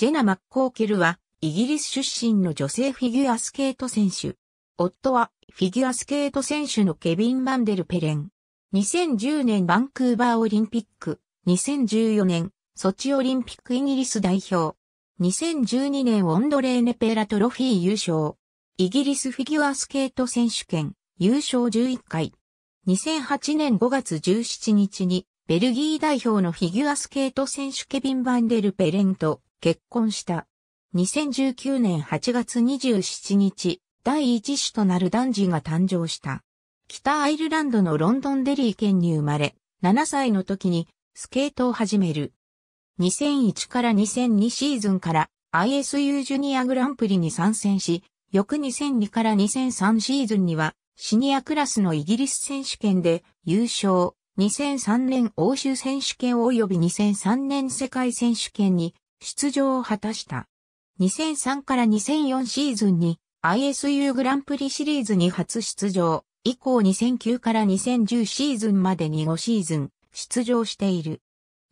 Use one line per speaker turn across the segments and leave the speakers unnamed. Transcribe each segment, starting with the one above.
ジェナ・マッコーケルは、イギリス出身の女性フィギュアスケート選手。夫は、フィギュアスケート選手のケビン・マンデル・ペレン。2010年バンクーバーオリンピック、2014年、ソチオリンピックイギリス代表。2012年オンドレーネ・ペラトロフィー優勝。イギリスフィギュアスケート選手権優勝11回。2008年5月17日にベルギー代表のフィギュアスケート選手ケビン・バンデル・ペレンと結婚した。2019年8月27日、第一子となる男児が誕生した。北アイルランドのロンドンデリー県に生まれ、7歳の時にスケートを始める。2001から2002シーズンから ISU ジュニアグランプリに参戦し、翌2002から2003シーズンにはシニアクラスのイギリス選手権で優勝、2003年欧州選手権及び2003年世界選手権に出場を果たした。2003から2004シーズンに ISU グランプリシリーズに初出場、以降2009から2010シーズンまでに5シーズン出場している。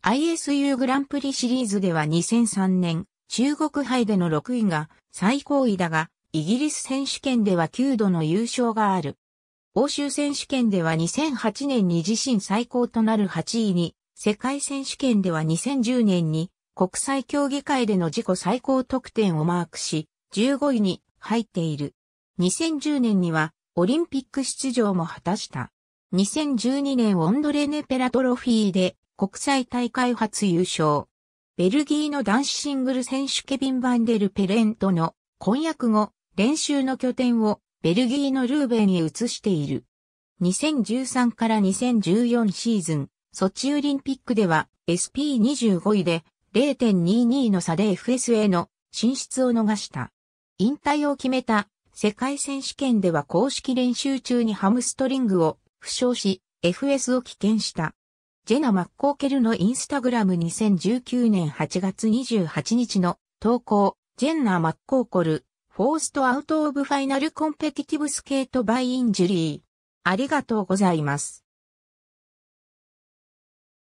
ISU グランプリシリーズでは2003年、中国杯での6位が最高位だが、イギリス選手権では9度の優勝がある。欧州選手権では2008年に自身最高となる8位に、世界選手権では2010年に国際競技会での自己最高得点をマークし、15位に入っている。2010年にはオリンピック出場も果たした。2012年オンドレネペラトロフィーで国際大会初優勝。ベルギーの男子シングル選手ケビン・バンデル・ペレントの婚約後、練習の拠点をベルギーのルーベンへ移している。2013から2014シーズン、ソチオリンピックでは SP25 位で0.22の差で FSA の進出を逃した。引退を決めた世界選手権では公式練習中にハムストリングを負傷し FS を棄権した。ジェナ・マッコーケルのインスタグラム2019年8月28日の投稿、ジェンナマッコーコル、フォーストアウトオブファイナルコンペティティブスケートバイインジュリー。ありがとうございます。